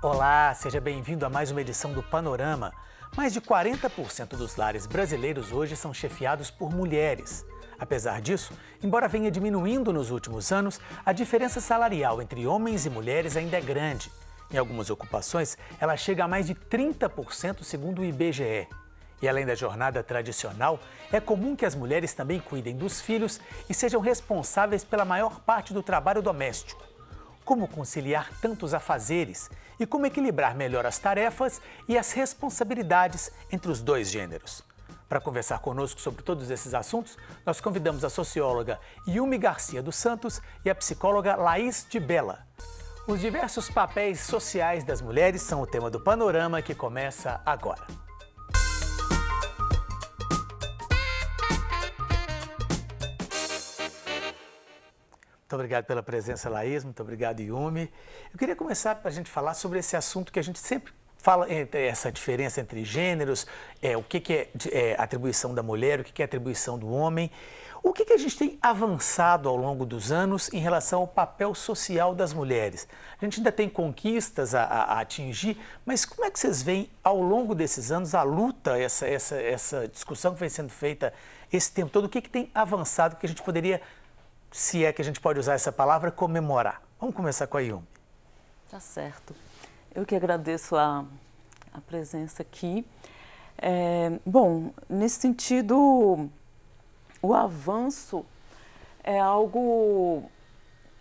Olá, seja bem-vindo a mais uma edição do Panorama. Mais de 40% dos lares brasileiros hoje são chefiados por mulheres. Apesar disso, embora venha diminuindo nos últimos anos, a diferença salarial entre homens e mulheres ainda é grande. Em algumas ocupações, ela chega a mais de 30% segundo o IBGE. E além da jornada tradicional, é comum que as mulheres também cuidem dos filhos e sejam responsáveis pela maior parte do trabalho doméstico. Como conciliar tantos afazeres e como equilibrar melhor as tarefas e as responsabilidades entre os dois gêneros? Para conversar conosco sobre todos esses assuntos, nós convidamos a socióloga Yumi Garcia dos Santos e a psicóloga Laís de Bela. Os diversos papéis sociais das mulheres são o tema do panorama que começa agora. Muito obrigado pela presença, Laís. Muito obrigado, Yumi. Eu queria começar para a gente falar sobre esse assunto que a gente sempre fala entre é, é, essa diferença entre gêneros, é, o que, que é, é, atribuição da mulher, o que, que é atribuição do homem. O que, que, a gente tem avançado ao longo dos anos em relação ao papel social das mulheres? A gente ainda tem conquistas a, a, a atingir, mas como é que vocês veem ao longo desses anos a luta, essa, essa, essa discussão que vem sendo feita esse tempo todo? O que, que tem avançado que a gente poderia se é que a gente pode usar essa palavra, comemorar. Vamos começar com a Yumi. Tá certo. Eu que agradeço a, a presença aqui. É, bom, nesse sentido, o avanço é algo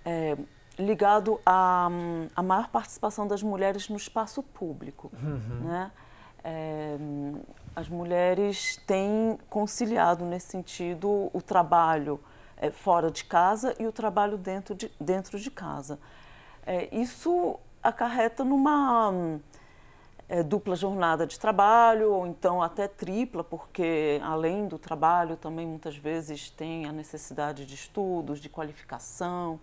é, ligado à, a maior participação das mulheres no espaço público. Uhum. Né? É, as mulheres têm conciliado, nesse sentido, o trabalho é, fora de casa e o trabalho dentro de, dentro de casa. É, isso acarreta numa é, dupla jornada de trabalho, ou então até tripla, porque além do trabalho também muitas vezes tem a necessidade de estudos, de qualificação.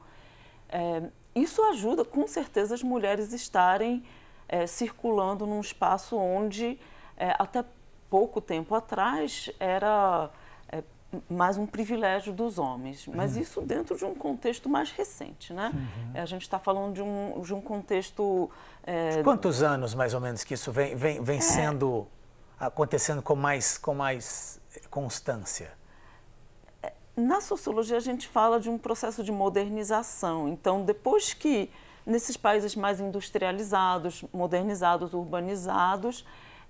É, isso ajuda com certeza as mulheres estarem é, circulando num espaço onde é, até pouco tempo atrás era mais um privilégio dos homens, mas uhum. isso dentro de um contexto mais recente, né? Uhum. A gente está falando de um, de um contexto... É... De quantos anos, mais ou menos, que isso vem, vem, vem é... sendo, acontecendo com mais, com mais constância? É, na sociologia, a gente fala de um processo de modernização. Então, depois que, nesses países mais industrializados, modernizados, urbanizados,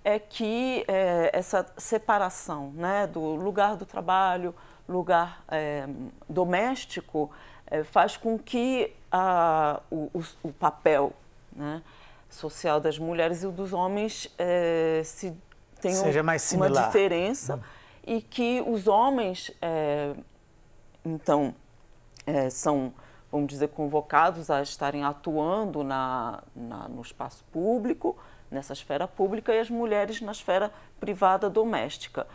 é que é, essa separação né, do lugar do trabalho, lugar é, doméstico, é, faz com que a, o, o, papel né, social das mulheres e o dos homens é, se tenham Seja mais similar. uma diferença hum. e que os homens, é, então, é, são vamos dizer, convocados a estarem atuando na, na no espaço público, nessa esfera pública e as mulheres na esfera privada doméstica.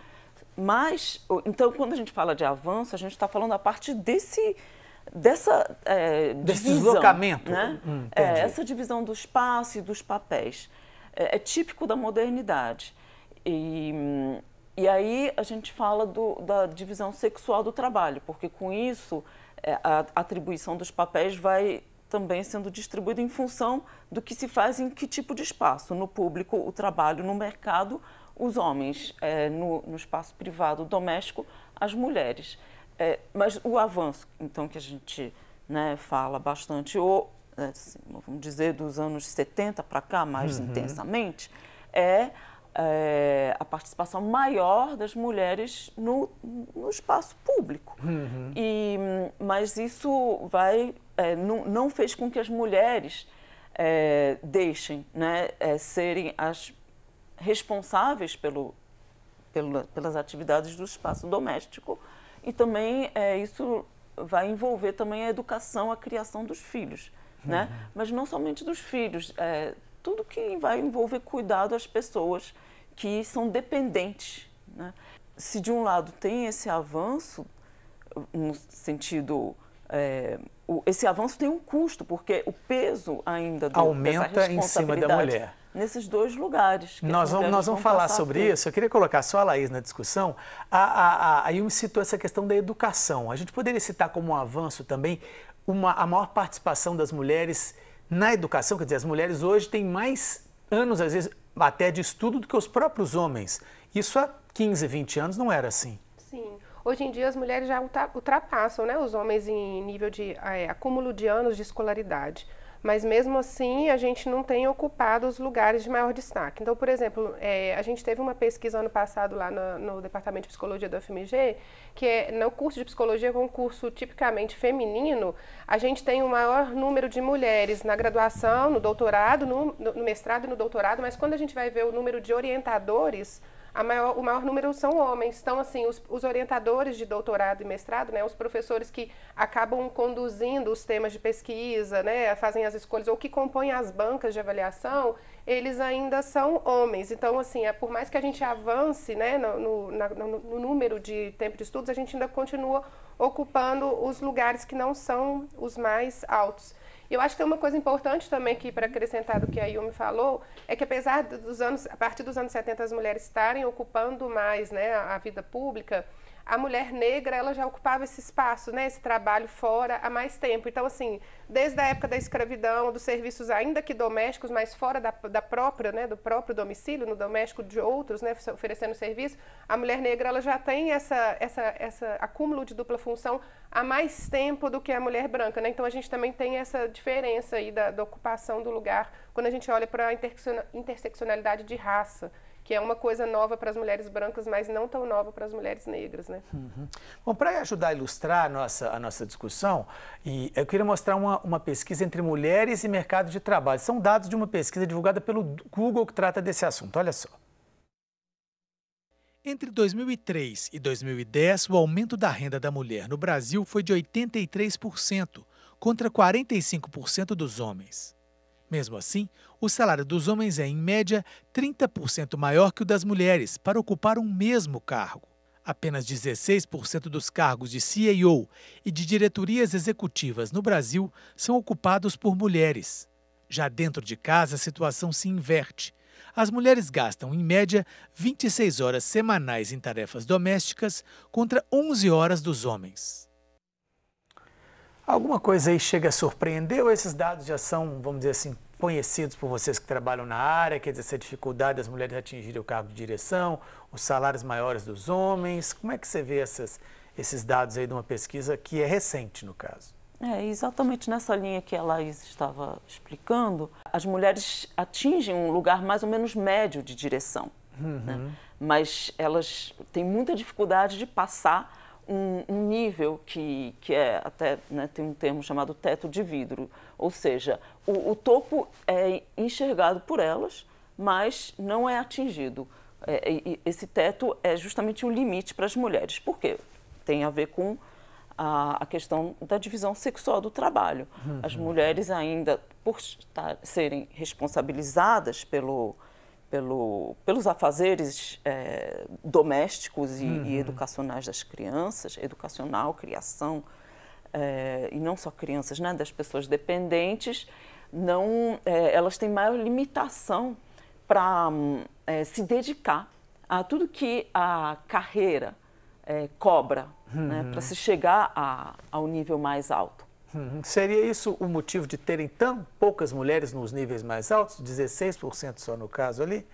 Mas, então, quando a gente fala de avanço, a gente está falando a parte desse dessa é, desse divisão, deslocamento, né? Hum, é, essa divisão do espaço e dos papéis é, é típico da modernidade. E, e aí a gente fala do, da divisão sexual do trabalho, porque com isso é, a atribuição dos papéis vai também sendo distribuído em função do que se faz em que tipo de espaço. No público, o trabalho, no mercado, os homens, é, no, no, espaço privado doméstico, as mulheres. É, mas o avanço, então, que a gente né, fala bastante, ou é, assim, vamos dizer, dos anos 70 para cá, mais uhum. intensamente, é é, a participação maior das mulheres no, no espaço público. Uhum. E, mas isso vai, é, não, não, fez com que as mulheres é, deixem né, é, serem as responsáveis pelo, pelo, pelas atividades do espaço doméstico e também é, isso vai envolver também a educação, a criação dos filhos. Né? Uhum. Né? Mas não somente dos filhos, é, tudo que vai envolver cuidado às pessoas que são dependentes. Né? Se de um lado tem esse avanço, no sentido. É, esse avanço tem um custo, porque o peso ainda do, aumenta em cima da mulher. Nesses dois lugares. Nós vamos, nós vamos falar sobre isso. Eu queria colocar só a Laís na discussão. A, a, a, citou essa questão da educação. A gente poderia citar como um avanço também uma, a maior participação das mulheres na educação, quer dizer, as mulheres hoje têm mais anos, às vezes, até de estudo do que os próprios homens. Isso há 15, 20 anos não era assim. Sim. Hoje em dia as mulheres já ultrapassam né, os homens em nível de é, acúmulo de anos de escolaridade mas mesmo assim a gente não tem ocupado os lugares de maior destaque. Então, por exemplo, é, a gente teve uma pesquisa ano passado lá no, no Departamento de Psicologia do FMG, que é no curso de psicologia, que é um curso tipicamente feminino, a gente tem o um maior número de mulheres na graduação, no doutorado, no, no mestrado e no doutorado, mas quando a gente vai ver o número de orientadores, maior, o maior número são homens. Então, assim, os, os, orientadores de doutorado e mestrado, né, os professores que acabam conduzindo os temas de pesquisa, né, fazem as escolhas, ou que compõem as bancas de avaliação, eles ainda são homens. Então, assim, é, por mais que a gente avance né, no, no, na, no, no número de tempo de estudos, a gente ainda continua ocupando os lugares que não são os mais altos. Eu acho que tem uma coisa importante também que para acrescentar do que a Yumi falou, é que apesar dos anos, a partir dos anos 70 as mulheres estarem ocupando mais, né, a vida pública, a mulher negra ela já ocupava esse espaço, né, esse trabalho fora há mais tempo. Então, assim, desde a época da escravidão, dos serviços ainda que domésticos, mas fora da, da própria, né, do próprio domicílio, no doméstico de outros, né, oferecendo serviço, a mulher negra ela já tem essa, essa, essa acúmulo de dupla função há mais tempo do que a mulher branca, né? Então a gente também tem essa diferença aí da, da ocupação do lugar quando a gente olha para a interseccionalidade de raça que é uma coisa nova para as mulheres brancas, mas não tão nova para as mulheres negras. Né? Uhum. Bom, para ajudar a ilustrar a nossa, a nossa discussão, e eu queria mostrar uma, uma pesquisa entre mulheres e mercado de trabalho. São dados de uma pesquisa divulgada pelo Google que trata desse assunto. Olha só. Entre 2003 e 2010, o aumento da renda da mulher no Brasil foi de 83%, contra 45% dos homens. Mesmo assim, o salário dos homens é, em média, 30% maior que o das mulheres para ocupar um mesmo cargo. Apenas 16% dos cargos de CEO e de diretorias executivas no Brasil são ocupados por mulheres. Já dentro de casa, a situação se inverte. As mulheres gastam, em média, 26 horas semanais em tarefas domésticas contra 11 horas dos homens. Alguma coisa aí chega a surpreender ou esses dados já são, vamos dizer assim, conhecidos por vocês que trabalham na área, quer dizer, essa dificuldade das mulheres atingirem o cargo de direção, os salários maiores dos homens. Como é que você vê essas, esses dados aí de uma pesquisa que é recente, no caso? É, exatamente nessa linha que a Laís estava explicando, as mulheres atingem um lugar mais ou menos médio de direção, né? uhum. né? mas elas têm muita dificuldade de passar um, um nível que, que é até, né, tem um termo chamado teto de vidro, ou seja, o, o topo é enxergado por elas, mas não é atingido. É, esse teto é justamente o limite para as mulheres. porque Tem a ver com a, questão da divisão sexual do trabalho. As uhum. mulheres ainda, por estar, serem responsabilizadas pelo, pelo, pelos afazeres é, domésticos e, uhum. e, educacionais das crianças, educacional, criação, é, e não só crianças, né, das pessoas dependentes, não, é, elas têm maior limitação para é, se dedicar a tudo que a carreira é, cobra, né, uhum. né, para se chegar a, ao nível mais alto seria isso o motivo de terem tão poucas mulheres nos níveis mais altos, 16% só no caso ali?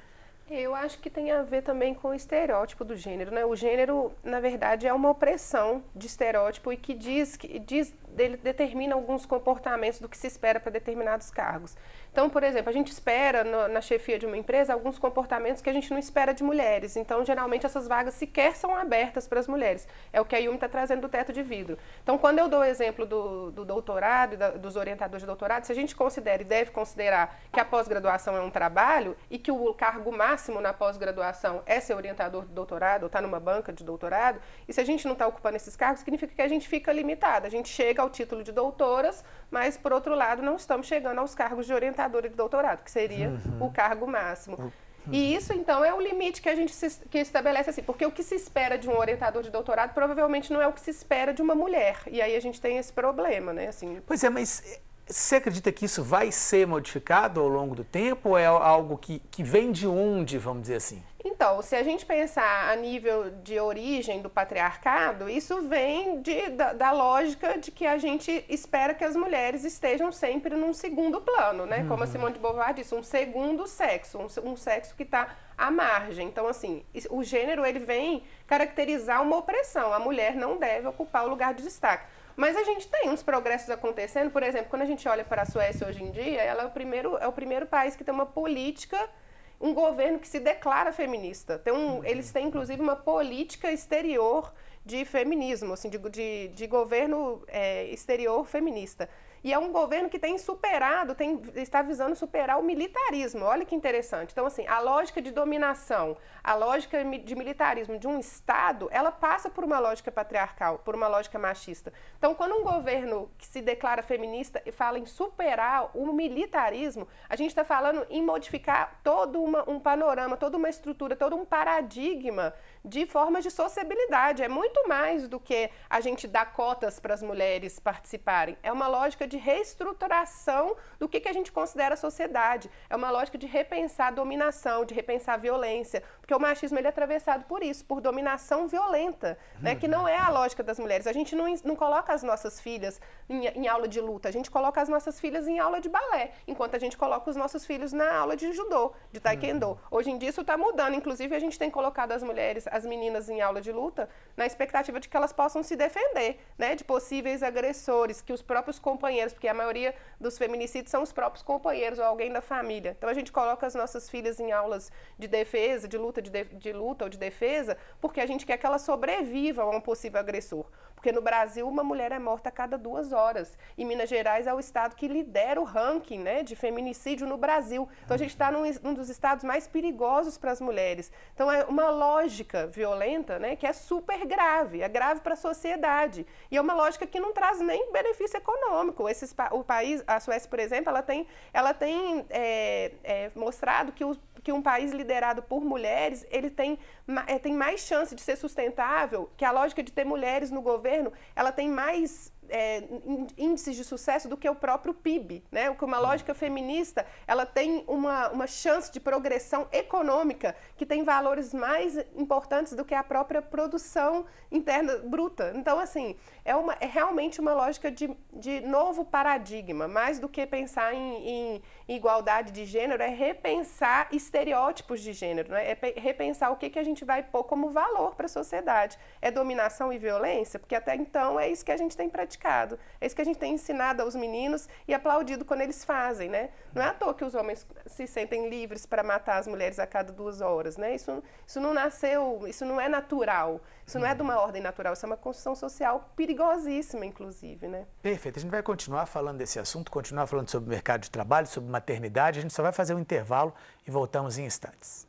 É, eu acho que tem a ver também com o estereótipo do gênero, né? O gênero, na verdade, é uma opressão de estereótipo e que diz, que diz ele determina alguns comportamentos do que se espera para determinados cargos. Então, por exemplo, a gente espera no, na chefia de uma empresa alguns comportamentos que a gente não espera de mulheres. Então, geralmente, essas vagas sequer são abertas para as mulheres. É o que a Yumi está trazendo do teto de vidro. Então, quando eu dou o exemplo do, do doutorado, da, dos orientadores de doutorado, se a gente considera e deve considerar que a pós-graduação é um trabalho e que o cargo máximo na pós-graduação é ser orientador de doutorado ou estar tá numa banca de doutorado, e se a gente não está ocupando esses cargos, significa que a gente fica limitada. A gente chega ao título de doutoras, mas, por outro lado, não estamos chegando aos cargos de orientadora de doutorado, que seria uhum. o cargo máximo. Uhum. E isso, então, é o limite que a gente se, que estabelece assim, porque o que se espera de um orientador de doutorado provavelmente não é o que se espera de uma mulher. E aí a gente tem esse problema, né? Assim, pois é, mas você acredita que isso vai ser modificado ao longo do tempo ou é algo que, que vem de onde, vamos dizer assim? Então, se a gente pensar a nível de origem do patriarcado, isso vem de, da, da, lógica de que a gente espera que as mulheres estejam sempre num segundo plano, né? Uhum. Como a uhum. Simone de Beauvoir disse, um segundo sexo, um, um sexo que está à margem. Então, assim, o gênero ele vem caracterizar uma opressão. A mulher não deve ocupar o lugar de destaque. Mas a gente tem uns progressos acontecendo. Por exemplo, quando a gente olha para a Suécia hoje em dia, ela é o primeiro, é o primeiro país que tem uma política, um governo que se declara feminista. Tem um, uhum. eles têm, inclusive, uma política exterior de feminismo, assim, de, de, de governo é, exterior feminista. E é um governo que tem superado, tem, está visando superar o militarismo. Olha que interessante. Então, assim, a lógica de dominação, a lógica de militarismo de um Estado, ela passa por uma lógica patriarcal, por uma lógica machista. Então, quando um governo que se declara feminista e fala em superar o militarismo, a gente está falando em modificar todo uma, um panorama, toda uma estrutura, todo um paradigma de formas de sociabilidade. É muito mais do que a gente dar cotas para as mulheres participarem. É uma lógica de reestruturação do que, que a gente considera sociedade. É uma lógica de repensar dominação, de repensar violência. Porque o machismo ele é atravessado por isso, por dominação violenta, né? que não é a lógica das mulheres. A gente não, não coloca as nossas filhas em, em aula de luta, a gente coloca as nossas filhas em aula de balé, enquanto a gente coloca os nossos filhos na aula de judô, de taekwondo. Uhum. Hoje em dia isso está mudando, inclusive a gente tem colocado as mulheres, as meninas em aula de luta, na expectativa de que elas possam se defender, né, de possíveis agressores, que os próprios companheiros, porque a maioria dos feminicídios são os próprios companheiros ou alguém da família. Então a gente coloca as nossas filhas em aulas de defesa, de luta luta de, de, de luta ou de defesa, porque a gente quer que ela sobreviva a um possível agressor. Porque no Brasil, uma mulher é morta a cada duas horas. E Minas Gerais é o estado que lidera o ranking né, de feminicídio no Brasil. Então, a gente está num, dos estados mais perigosos para as mulheres. Então, é uma lógica violenta né, que é super grave. É grave para a sociedade. E é uma lógica que não traz nem benefício econômico. Esses, o país, a Suécia, por exemplo, ela tem, ela tem é, é, mostrado que, o, que um país liderado por mulheres, ele tem, é, tem mais chance de ser sustentável que a lógica de ter mulheres no governo governo, ela tem mais é, índices de sucesso do que o próprio PIB, né? O que uma lógica feminista ela tem uma, uma chance de progressão econômica que tem valores mais importantes do que a própria produção interna bruta. Então, assim, é, uma, é realmente uma lógica de, de novo paradigma, mais do que pensar em, em igualdade de gênero, é repensar estereótipos de gênero, né? é repensar o que, que a gente vai pôr como valor para a sociedade. É dominação e violência? Porque até então é isso que a gente tem praticado praticado. É isso que a gente tem ensinado aos meninos e aplaudido quando eles fazem, né? Não é à toa que os homens se sentem livres para matar as mulheres a cada duas horas, né? Isso, isso não nasceu, isso não é natural, isso não é de uma ordem natural, isso é uma construção social perigosíssima, inclusive, né? Perfeito. A gente vai continuar falando desse assunto, continuar falando sobre o mercado de trabalho, sobre maternidade. A gente só vai fazer um intervalo e voltamos em instantes.